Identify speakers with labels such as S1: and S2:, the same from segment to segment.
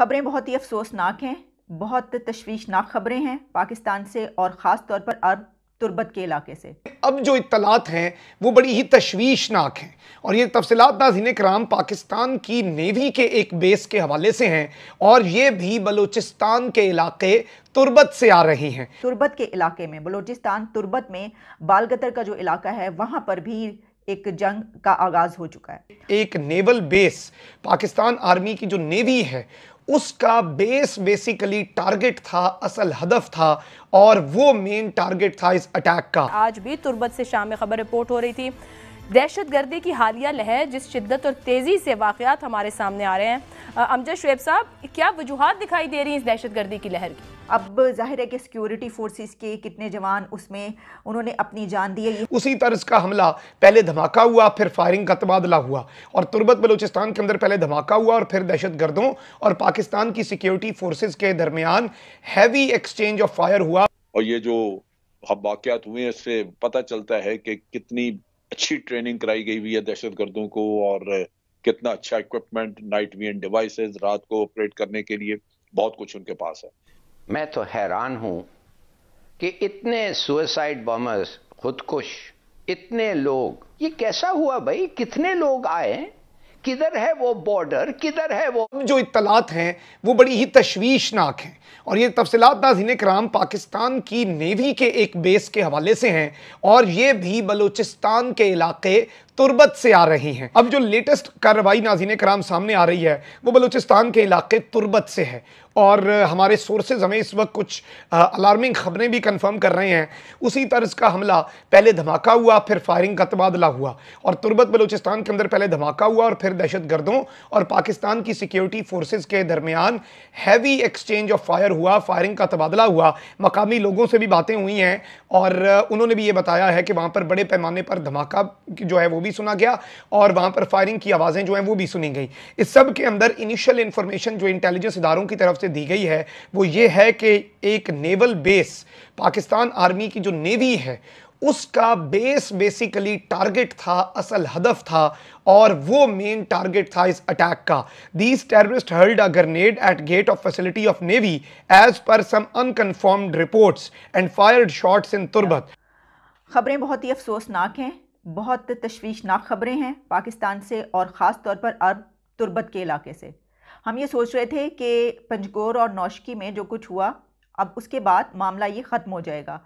S1: खबरें बहुत ही अफसोसनाक हैं बहुत तशवीशनाक खबरें हैं पाकिस्तान से और ख़ास तौर पर अरब तुर्बत के इलाके से
S2: अब जो इतलात हैं वो बड़ी ही तशवीशनाक हैं और ये तफसलत नाजीन कराम पाकिस्तान की नेवी के एक बेस के हवाले से हैं और ये भी बलूचिस्तान के इलाके तुर्बत से आ रही हैं
S1: तुरबत के इलाके में बलूचिस्तान तुरबत में बालगतर का जो इलाका है वहाँ पर भी एक जंग का आगाज हो चुका है
S2: एक नेवल बेस पाकिस्तान आर्मी की जो नेवी है उसका बेस बेसिकली टारगेट था असल हदफ था और वो मेन टारगेट था इस अटैक का
S1: आज भी तुर्बत से शाम में खबर रिपोर्ट हो रही थी दहशत गर्दी की हालिया लहर जिस शिद्दत और तेज़ी से वाकत हमारे सामने आ रहे हैं अमजद शुएब साहब क्या वजूहत दिखाई दे रही है इस दहशत गर्दी की लहर की अब जाहिर है कि सिक्योरिटी फोर्सेस के कितने जवान उसमें उन्होंने अपनी जान दी है उसी
S2: तर्ज का हमला पहले धमाका हुआ फिर फायरिंग का तबादला हुआ और तुरबत बलूचिस्तान के अंदर पहले धमाका हुआ और फिर दहशत गर्दों और पाकिस्तान की सिक्योरिटी फोर्सेज के दरमियान हैवी एक्सचेंज ऑफ फायर हुआ
S3: और ये जो अब वाकत हुए इससे पता चलता है कि कितनी अच्छी ट्रेनिंग कराई गई हुई है दहशत गर्दों को और कितना अच्छा इक्विपमेंट नाइट वी एंड डिवाइसेस रात को ऑपरेट करने के लिए बहुत कुछ उनके पास है
S4: मैं तो हैरान हूं कि इतने सुसाइड बॉम्बर्स खुदकुश इतने लोग ये कैसा हुआ भाई कितने लोग आए किधर है वो बॉर्डर किधर है वो जो इतलात हैं
S2: वो बड़ी ही तशवीशनाक हैं और ये तफसलत नाजीन कराम पाकिस्तान की नेवी के एक बेस के हवाले से हैं और ये भी बलूचिस्तान के इलाके तुरबत से आ रही हैं अब जो लेटेस्ट कार्रवाई नाजीन कराम सामने आ रही है वो बलूचिस्तान के इलाके तुरबत से है और हमारे सोर्सेज हमें इस वक्त कुछ अलार्मिंग खबरें भी कंफर्म कर रहे हैं उसी तर्ज का हमला पहले धमाका हुआ फिर फायरिंग का तबादला हुआ और तुरबत बलूचिस्तान के अंदर पहले धमाका हुआ और फिर दहशत गर्दों और पाकिस्तान की सिक्योरिटी फोर्सेज के दरमियान हैवी एक्सचेंज ऑफ फायर हुआ फायरिंग का तबादला हुआ मकामी लोगों से भी बातें हुई हैं और उन्होंने भी ये बताया है कि वहाँ पर बड़े पैमाने पर धमाका जो है वो भी भी सुना गया और वहां पर फायरिंग की आवाज़ें जो हैं वो भी सुनी गई इस सब के अंदर इनिशियल इंफॉर्मेशन जो इंटेलिजेंस इदारों की तरफ से दी गई है वो ये है कि एक नेवल बेस पाकिस्तान आर्मी की जो नेवी है उसका बेस बेसिकली टारगेट था असल हदफ था और वो मेन टारगेट था इस अटैक का these terrorist hurled a grenade at gate of facility of navy as per some unconfirmed reports and fired shots in Turbat
S1: खबरें बहुत ही अफसोसनाक हैं बहुत तशवीशनाक खबरें हैं पाकिस्तान से और ख़ास तौर पर अरब तुर्बत के इलाके से हम ये सोच रहे थे कि पंजगोर और नौशकी में जो कुछ हुआ अब उसके बाद मामला ये ख़त्म हो जाएगा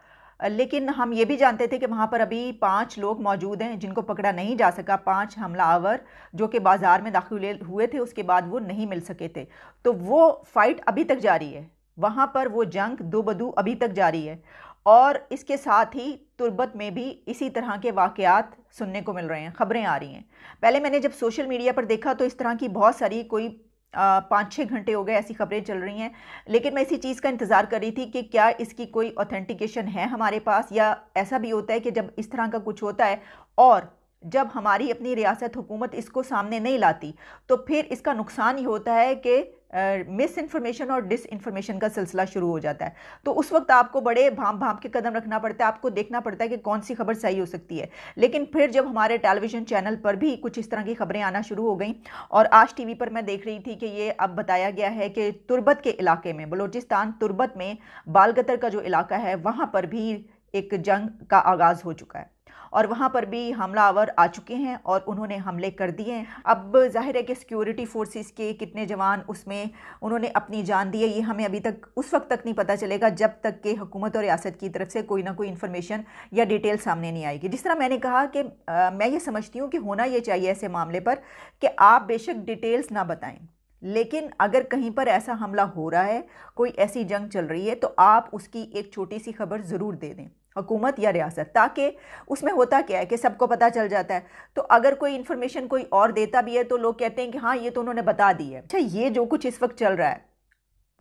S1: लेकिन हम ये भी जानते थे कि वहाँ पर अभी पाँच लोग मौजूद हैं जिनको पकड़ा नहीं जा सका पाँच हमला आवर जो कि बाज़ार में दाखिल हुए थे उसके बाद वो नहीं मिल सके थे तो वो फ़ाइट अभी तक जारी है वहाँ पर वो जंग दो बदू अभी तक जारी है और इसके साथ ही तुर्बत में भी इसी तरह के वाकयात सुनने को मिल रहे हैं ख़बरें आ रही हैं पहले मैंने जब सोशल मीडिया पर देखा तो इस तरह की बहुत सारी कोई पाँच छः घंटे हो गए ऐसी खबरें चल रही हैं लेकिन मैं इसी चीज़ का इंतज़ार कर रही थी कि क्या इसकी कोई ऑथेंटिकेशन है हमारे पास या ऐसा भी होता है कि जब इस तरह का कुछ होता है और जब हमारी अपनी रियासत हुकूमत इसको सामने नहीं लाती तो फिर इसका नुकसान ये होता है कि मिस इन्फॉर्मेशन और डिस इन्फॉर्मेशन का सिलसिला शुरू हो जाता है तो उस वक्त आपको बड़े भाप भाप के कदम रखना पड़ता है आपको देखना पड़ता है कि कौन सी खबर सही हो सकती है लेकिन फिर जब हमारे टेलीविज़न चैनल पर भी कुछ इस तरह की खबरें आना शुरू हो गई और आज टीवी पर मैं देख रही थी कि ये अब बताया गया है कि तुर्बत के इलाके में बलोचिस्तान तुर्बत में बालगतर का जो इलाका है वहाँ पर भी एक जंग का आगाज़ हो चुका है और वहाँ पर भी हमलावर आ चुके हैं और उन्होंने हमले कर दिए हैं अब जाहिर है कि सिक्योरिटी फोर्सेस के कितने जवान उसमें उन्होंने अपनी जान दी है ये हमें अभी तक उस वक्त तक नहीं पता चलेगा जब तक कि हुकूमत और रियासत की तरफ से कोई ना कोई इन्फॉर्मेशन या डिटेल सामने नहीं आएगी जिस तरह मैंने कहा कि आ, मैं ये समझती हूँ कि होना ये चाहिए ऐसे मामले पर कि आप बेशक डिटेल्स ना बताएं लेकिन अगर कहीं पर ऐसा हमला हो रहा है कोई ऐसी जंग चल रही है तो आप उसकी एक छोटी सी खबर ज़रूर दे दें हुकूमत या रियासत ताकि उसमें होता क्या है कि सबको पता चल जाता है तो अगर कोई इन्फॉर्मेशन कोई और देता भी है तो लोग कहते हैं कि हाँ ये तो उन्होंने बता दी है अच्छा ये जो कुछ इस वक्त चल रहा है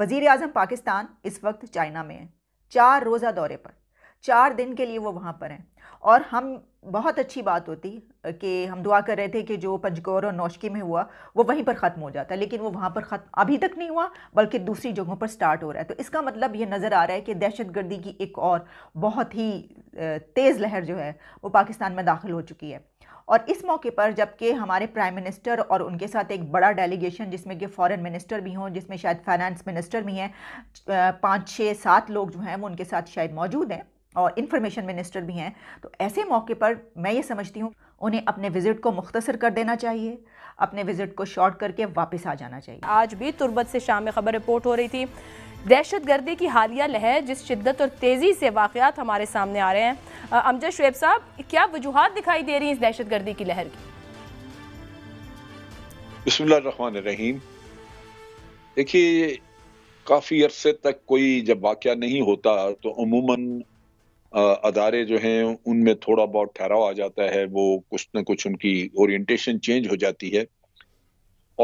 S1: वज़ी अजम पाकिस्तान इस वक्त चाइना में है चार रोज़ा दौरे पर चार दिन के लिए वो वहाँ पर हैं और हम बहुत अच्छी बात होती कि हम दुआ कर रहे थे कि जो पंचगौर और नौशकी में हुआ वो वहीं पर ख़त्म हो जाता है लेकिन वो वहाँ पर ख़त्म अभी तक नहीं हुआ बल्कि दूसरी जगहों पर स्टार्ट हो रहा है तो इसका मतलब ये नज़र आ रहा है कि दहशत गर्दी की एक और बहुत ही तेज़ लहर जो है वो पाकिस्तान में दाखिल हो चुकी है और इस मौके पर जबकि हमारे प्राइम मिनिस्टर और उनके साथ एक बड़ा डेलीगेशन जिसमें कि फॉरेन मिनिस्टर भी हों जिसमें शायद फाइनेंस मिनिस्टर भी हैं पाँच छः सात लोग जो हैं वो उनके साथ शायद मौजूद हैं और इन्फॉर्मेशन मिनिस्टर भी हैं तो ऐसे मौके पर मैं ये समझती हूँ उन्हें अपने विज़िट को मुख्तर कर देना चाहिए अपने विज़िट को शॉर्ट करके वापस आ जाना चाहिए आज भी तुरबत से शाम में खबर रिपोर्ट हो रही थी दहशत गर्दी की हालिया लहर जिस शिद्दत और तेज़ी से वाक़ात हमारे सामने आ रहे हैं अमजद शुब साहब क्या वजूहत दिखाई दे रही है इस दहशत गर्दी की लहर की
S3: बसमान देखिए काफ़ी अरसे तक कोई जब वाक़ नहीं होता तो अमूमन अदारे जो हैं उनमें थोड़ा बहुत ठहराव आ जाता है वो कुछ ना कुछ उनकी ओरिएंटेशन चेंज हो जाती है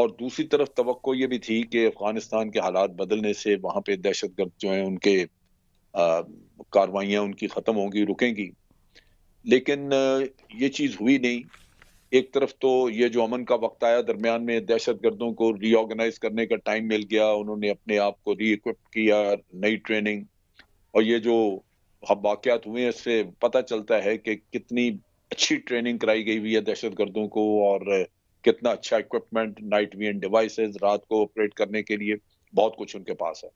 S3: और दूसरी तरफ तो ये भी थी कि अफगानिस्तान के हालात बदलने से वहाँ पे दहशत गर्द जो हैं उनके कार्रवाइयाँ उनकी ख़त्म होंगी रुकेंगी लेकिन ये चीज़ हुई नहीं एक तरफ तो ये जो अमन का वक्त आया दरमियान में दहशत गर्दों को रीऑर्गेनाइज करने का टाइम मिल गया उन्होंने अपने आप को रीइक्विप किया नई ट्रेनिंग और ये जो वाकत हुए इससे पता चलता है कि कितनी अच्छी ट्रेनिंग कराई गई हुई है दहशत गर्दों को और कितना अच्छा इक्विपमेंट नाइट वी एंड रात को ऑपरेट करने के लिए बहुत कुछ उनके पास है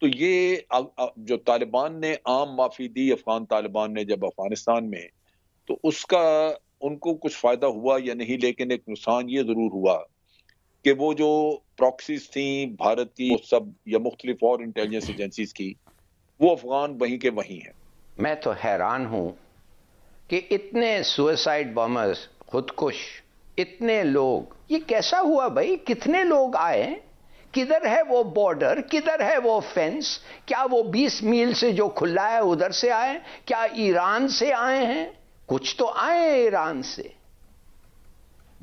S3: तो ये जो तालिबान ने आम माफ़ी दी अफगान तालिबान ने जब अफगानिस्तान में तो उसका उनको कुछ फ़ायदा हुआ या नहीं लेकिन एक नुकसान ये ज़रूर हुआ कि वो जो प्रॉक्सीज थी भारत की सब या मुख्तलिफ और इंटेलिजेंस एजेंसीज की वो अफगान वहीं के वहीं हैं
S4: मैं तो हैरान हूं कि इतने सुसाइड बॉम्बर्स खुदकुश इतने लोग ये कैसा हुआ भाई कितने लोग आए किधर है वो बॉर्डर किधर है वो फेंस क्या वो 20 मील से जो खुला है उधर से आए क्या ईरान से आए हैं कुछ तो आए ईरान से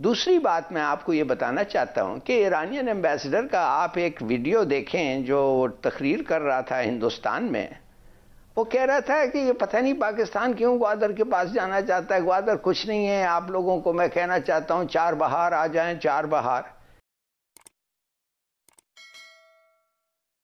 S4: दूसरी बात मैं आपको ये बताना चाहता हूँ कि ईरानियन एम्बेसडर का आप एक वीडियो देखें जो तकरीर कर रहा था हिंदुस्तान में वो कह रहा था कि ये पता नहीं पाकिस्तान क्यों ग्वादर के पास जाना चाहता है ग्वादर कुछ नहीं है आप लोगों को मैं कहना
S3: चाहता हूँ चार बहार आ जाएं चार बहार